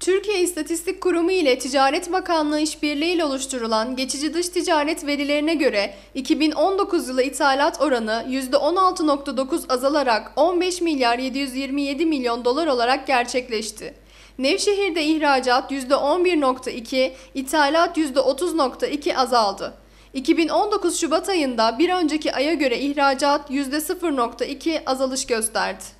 Türkiye İstatistik Kurumu ile Ticaret Bakanlığı işbirliği ile oluşturulan geçici dış ticaret verilerine göre 2019 yılı ithalat oranı %16.9 azalarak 15 milyar 727 milyon dolar olarak gerçekleşti. Nevşehir'de ihracat %11.2, ithalat %30.2 azaldı. 2019 Şubat ayında bir önceki aya göre ihracat %0.2 azalış gösterdi.